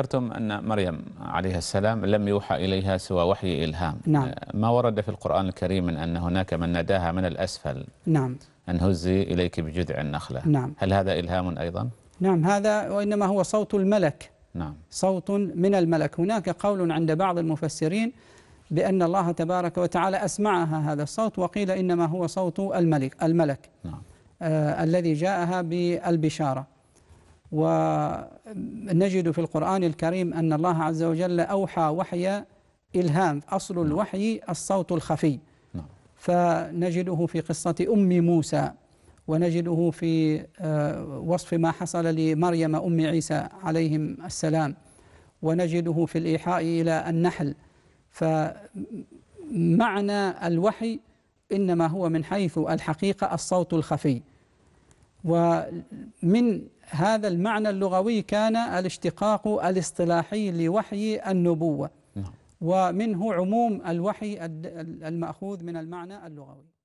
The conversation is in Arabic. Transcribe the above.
ذكرتم أن مريم عليها السلام لم يوحى إليها سوى وحي إلهام نعم. آه، ما ورد في القرآن الكريم من أن هناك من ناداها من الأسفل نعم أن هزي إليك بجذع النخلة نعم. هل هذا إلهام أيضا؟ نعم هذا وإنما هو صوت الملك نعم. صوت من الملك هناك قول عند بعض المفسرين بأن الله تبارك وتعالى أسمعها هذا الصوت وقيل إنما هو صوت الملك الملك نعم. آه الذي جاءها بالبشارة ونجد في القرآن الكريم أن الله عز وجل أوحى وحي إلهام أصل نعم. الوحي الصوت الخفي نعم. فنجده في قصة أم موسى ونجده في آه، وصف ما حصل لمريم أم عيسى عليهم السلام ونجده في الإيحاء إلى النحل فمعنى الوحي إنما هو من حيث الحقيقة الصوت الخفي ومن هذا المعنى اللغوي كان الاشتقاق الاصطلاحي لوحي النبوة نعم. ومنه عموم الوحي المأخوذ من المعنى اللغوي